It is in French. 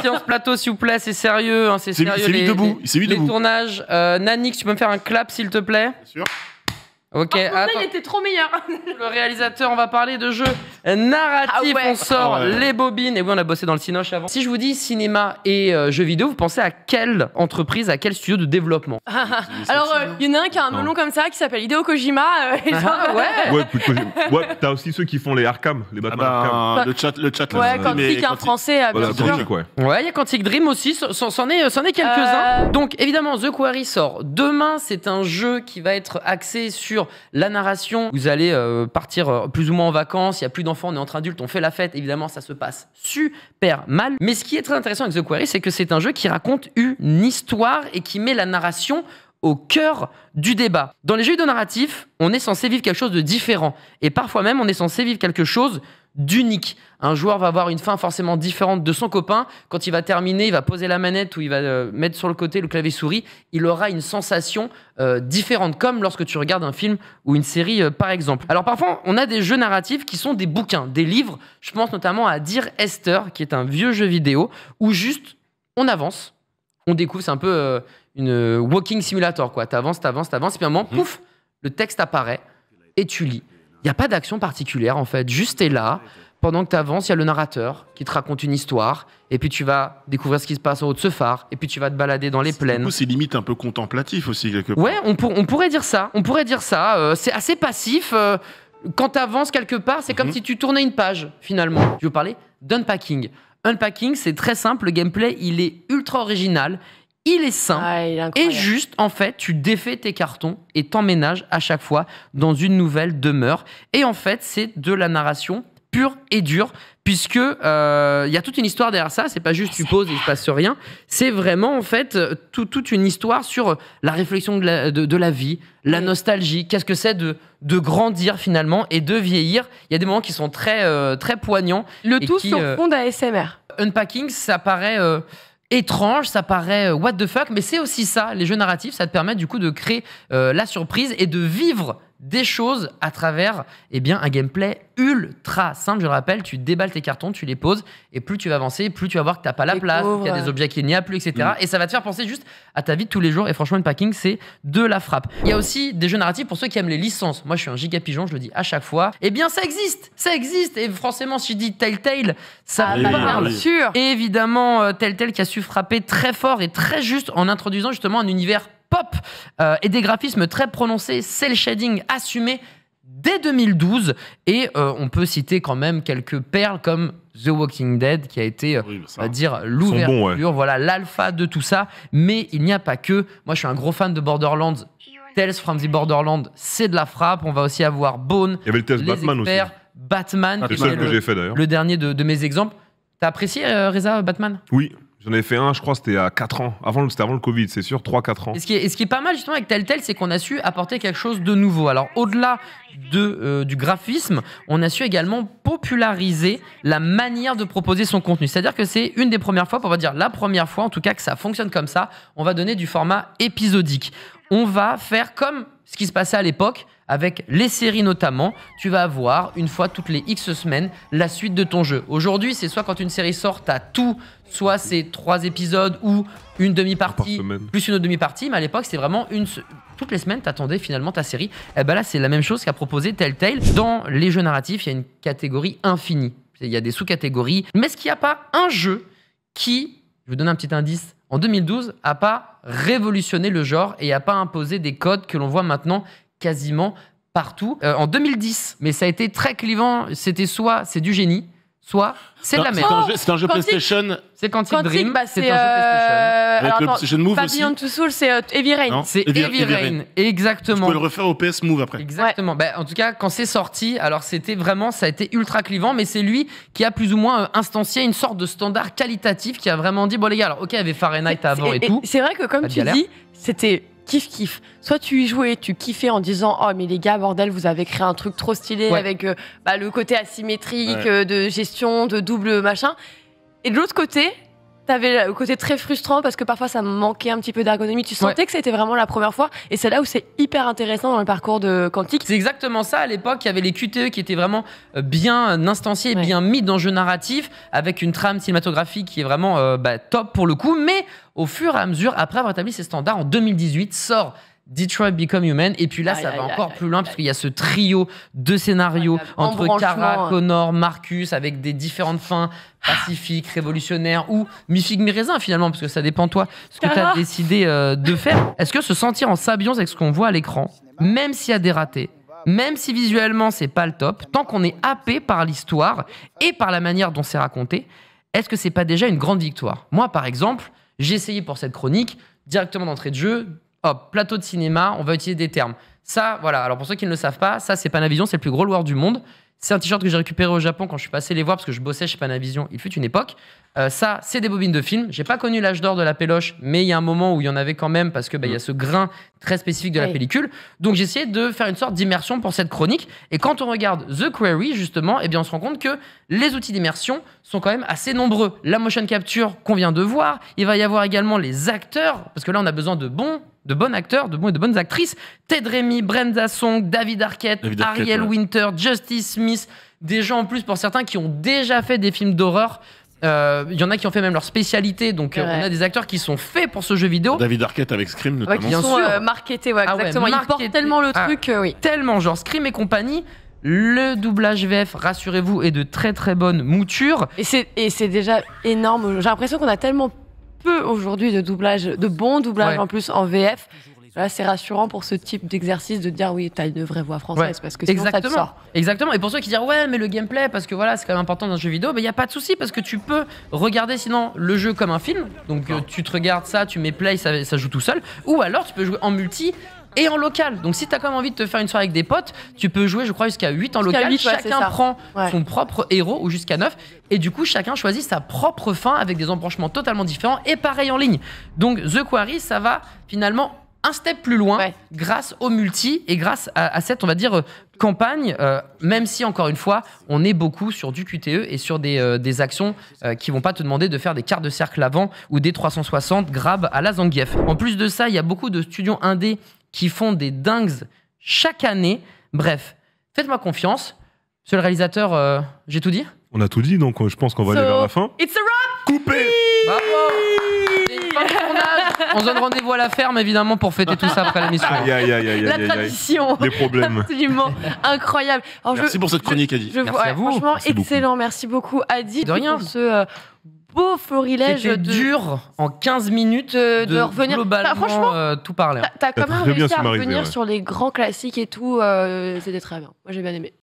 Silence plateau, s'il vous plaît, c'est sérieux. Hein, c'est sérieux. C'est mis debout. Les, tournages. Euh, tu peux me faire un clap, s'il te plaît Bien sûr. Ok. Attends. était trop meilleur. le réalisateur, on va parler de jeu narratif. Ah on sort ah les bobines. Et oui, on a bossé dans le Cinoche avant. Si je vous dis cinéma et euh, jeux vidéo, vous pensez à quelle entreprise, à quel studio de développement ah, Alors, euh, il y en a un qui a un nom melon comme ça qui s'appelle Hideo Kojima. Euh, et ouais. ouais, t'as aussi ceux qui font les Arkham, les Batman ben, Arkham. Le chat, le chat. Ouais, Quantic, un français. ouais. Ouais, il y a Quantic Dream aussi. C'en est, est quelques-uns. Donc, évidemment, The Quarry sort demain. C'est un jeu qui va être axé sur la narration. Vous allez partir plus ou moins en vacances. Il y a plus enfant, on est entre adultes, on fait la fête, évidemment, ça se passe super mal. Mais ce qui est très intéressant avec The Quarry, c'est que c'est un jeu qui raconte une histoire et qui met la narration au cœur du débat. Dans les jeux de narratifs, on est censé vivre quelque chose de différent. Et parfois même, on est censé vivre quelque chose d'unique. Un joueur va avoir une fin forcément différente de son copain. Quand il va terminer, il va poser la manette ou il va euh, mettre sur le côté le clavier souris. Il aura une sensation euh, différente, comme lorsque tu regardes un film ou une série, euh, par exemple. Alors parfois, on a des jeux narratifs qui sont des bouquins, des livres. Je pense notamment à dire Esther, qui est un vieux jeu vidéo, où juste on avance, on découvre, c'est un peu une euh, walking simulator, quoi. T'avances, t'avances, t'avances, et puis à un moment, mhm. pouf, le texte apparaît et tu lis. Il n'y a pas d'action particulière, en fait. Juste, t'es là. Pendant que tu avances, il y a le narrateur qui te raconte une histoire, et puis tu vas découvrir ce qui se passe en haut de ce phare, et puis tu vas te balader dans les plaines. c'est limite un peu contemplatif aussi, quelque part. Ouais, on, pourrait dire ça. On pourrait dire ça. Euh, c'est assez passif. Euh, quand tu avances quelque part, c'est comme mhm. si tu tournais une page, finalement. Je veux parler d'unpacking. Unpacking, c'est très simple, le gameplay, il est ultra original, il est sain ah, et juste, en fait, tu défais tes cartons et t'emménages à chaque fois dans une nouvelle demeure. Et en fait, c'est de la narration pure et dure, puisque euh, il y a toute une histoire derrière ça. C'est pas juste tu poses et il se passe rien. C'est vraiment en fait euh, toute une histoire sur euh, la réflexion de la, vie, la nostalgie. Qu'est-ce que c'est de, de grandir finalement et de vieillir Il y a des moments qui sont très très poignants. Le tout sur fond d'ASMR. Unpacking, ça paraît étrange, ça paraît euh, what the fuck, mais c'est aussi ça, les jeux narratifs, ça te permet du coup de créer euh, la surprise et de vivre des choses à travers eh bien, un gameplay ultra simple. Je rappelle, tu déballes tes cartons, tu les poses, et plus tu vas avancer, plus tu vas voir que tu n'as pas la place, qu'il y a des objets qu'il n'y a plus, etc. Mm. Et ça va te faire penser juste à ta vie de tous les jours. Et franchement, le packing, c'est de la frappe. Il y a aussi des jeux narratifs pour ceux qui aiment les licences. Moi, je suis un giga pigeon, je le dis à chaque fois. Eh bien, ça existe, ça existe. Et franchement, si je dis Telltale, ça va ah, sûr. Et évidemment, euh, Telltale qui a su frapper très fort et très juste en introduisant justement un univers pop euh, et des graphismes très prononcés, cel shading assumé dès 2012 et euh, on peut citer quand même quelques perles comme The Walking Dead qui a été euh, va dire l'ouverture voilà l'alpha de tout ça mais il n'y a pas que moi je suis un gros fan de Borderlands Tales from the Borderlands c'est de la frappe on va aussi avoir Bone il le Batman aussi Batman le, dernier de, mes exemples t'as apprécié Reza Batman oui J'en avais fait un, je crois, c'était à 4 ans. Avant, c'était avant le Covid, c'est sûr, 3-4 ans. Et ce, qui est, pas mal justement avec Telltale, c'est qu'on a su apporter quelque chose de nouveau. Alors, au-delà euh, du graphisme, on a su également populariser la manière de proposer son contenu. C'est-à-dire que c'est une des premières fois, on va dire la première fois en tout cas, que ça fonctionne comme ça. On va donner du format épisodique on va faire comme ce qui se passait à l'époque avec les séries notamment, tu vas avoir une fois toutes les X semaines la suite de ton jeu. Aujourd'hui, c'est soit quand une série sort, t'as tout, soit c'est trois épisodes ou une demi-partie, plus une autre demi-partie, mais à l'époque, c'était vraiment une... Toutes les semaines, t'attendais finalement ta série. Et eh ben là, c'est la même chose qu'a proposé Telltale. Dans les jeux narratifs, il y a une catégorie infinie. Il y a des sous-catégories. Mais est-ce qu'il n'y a pas un jeu qui, je vous donne un petit indice, en 2012, a pas révolutionné le genre et a pas imposé des codes que l'on voit maintenant quasiment partout. Euh, en 2010, mais ça a été très clivant, c'était soit c'est du génie, soit c'est de la merde. C'est un, jeu PlayStation. C'est quand Quantic Dream. c'est un jeu PlayStation. Euh, Avec Pavillon Toussoul, euh, c'est Heavy Rain. C'est Heavy, Rain. Exactement. Tu peux le refaire au PS Move après. Exactement. Bah, en tout cas, quand c'est sorti, alors c'était vraiment, ça a été ultra clivant, mais c'est lui qui a plus ou moins euh, instancié une sorte de standard qualitatif qui a vraiment dit bon les gars, alors ok, il y avait Fahrenheit avant et, tout. C'est vrai que comme tu dis, c'était kiff kiff. Soit tu y jouais, tu kiffais en disant oh mais les gars bordel vous avez créé un truc trop stylé avec euh, bah, le côté asymétrique euh, de gestion de double machin. Et de l'autre côté, T'avais le côté très frustrant parce que parfois ça manquait un petit peu d'ergonomie. Tu sentais que c'était vraiment la première fois et c'est là où c'est hyper intéressant dans le parcours de Quantique. C'est exactement ça. À l'époque, il y avait les QTE qui étaient vraiment euh, bien euh, instanciés, bien mis dans le jeu narratif avec une trame cinématographique qui est vraiment euh, bah, top pour le coup. Mais au fur et à mesure, après avoir établi ces standards, en 2018 sort Detroit Become Human. Et puis là, ça va encore plus loin, parce qu'il y a ce trio de scénarios entre Cara, hein. Connor, Marcus, avec des différentes fins ah. pacifiques, révolutionnaires ou mi figue finalement, parce que ça dépend toi, ce que tu as décidé euh, de faire. Est-ce que se sentir en symbiose avec ce qu'on voit à l'écran, même s'il y a des ratés, même si visuellement c'est pas le top, tant qu'on est happé par l'histoire et par la manière dont c'est raconté, est-ce que c'est pas déjà une grande victoire Moi, par exemple, j'ai essayé pour cette chronique directement d'entrée de jeu hop, plateau de cinéma, on va utiliser des termes. Ça, voilà. Alors pour ceux qui ne le savent pas, ça, c'est Panavision, c'est le plus gros loir du monde. C'est un t-shirt que j'ai récupéré au Japon quand je suis passé les voir parce que je bossais chez Panavision. Il fut une époque. Euh, ça, c'est des bobines de film. J'ai pas connu l'âge d'or de la péloche, mais il y a un moment où il y en avait quand même parce que bah, y a mm. ce grain très spécifique de la pellicule. Donc j'ai essayé de faire une sorte d'immersion pour cette chronique. Et quand on regarde The Query justement, eh bien on se rend compte que les outils d'immersion sont quand même assez nombreux. La motion capture qu'on vient de voir. Il va y avoir également les acteurs parce que là on a besoin de bons de bons acteurs, de, et de bonnes actrices. Ted Remy, Brenda Song, David Arquette, Ariel Winter, Justice Smith, des gens en plus pour certains qui ont déjà fait des films d'horreur. Il euh, y en a qui ont fait même leur spécialité, donc euh, on a des acteurs qui sont faits pour ce jeu vidéo. David Arquette avec Scream, notamment. Ouais, qui sont euh, marketés, ouais, ah exactement. tellement le ah, truc, oui. Tellement, genre Scream et compagnie. Le doublage VF, rassurez-vous, est de très très bonne mouture. Et c'est déjà énorme. J'ai l'impression qu'on a tellement peu aujourd'hui de doublage, de bon doublage en plus en VF. Là, c'est rassurant pour ce type d'exercice de dire oui, t'as une vraie voix française parce que sinon, Exactement. Exactement. Et pour ceux qui disent ouais, mais le gameplay, parce que voilà, c'est quand même important dans un jeu vidéo, il n'y a pas de souci parce que tu peux regarder sinon le jeu comme un film. Donc euh, tu te regardes ça, tu mets play, ça, ça joue tout seul. Ou alors tu peux jouer en multi et en local. Donc si t'as quand même envie de te faire une soirée avec des potes, tu peux jouer, je crois, jusqu'à 8 en local. chacun prend son propre héros ou jusqu'à 9. Et du coup, chacun choisit sa propre fin avec des embranchements totalement différents et pareil en ligne. Donc The Quarry, ça va finalement un step plus loin grâce au multi et grâce à, cette, on va dire, euh, campagne, euh, même si, encore une fois, on est beaucoup sur du QTE et sur des, euh, actions qui vont pas te demander de faire des cartes de cercle avant ou des 360 grab à la Zangief. En plus de ça, il y a beaucoup de studios indés qui font des dingues chaque année. Bref, faites-moi confiance. Monsieur le réalisateur, euh, j'ai tout dit On a tout dit, donc euh, je pense qu'on va aller vers la fin. It's a wrap Coupé Bravo on se donne rendez-vous à la ferme, évidemment, pour fêter tout ça après la mission. la tradition. Les problèmes. Absolument incroyable. merci pour cette chronique, Adi. Je, merci à vous. Franchement, excellent. Merci beaucoup, Adi. De rien. ce, euh, beau florilège de dur en 15 minutes euh, de, revenir globalement, franchement euh, tout parler. T'as quand même réussi à revenir sur les grands classiques et tout, euh, c'était très bien. Moi j'ai bien aimé.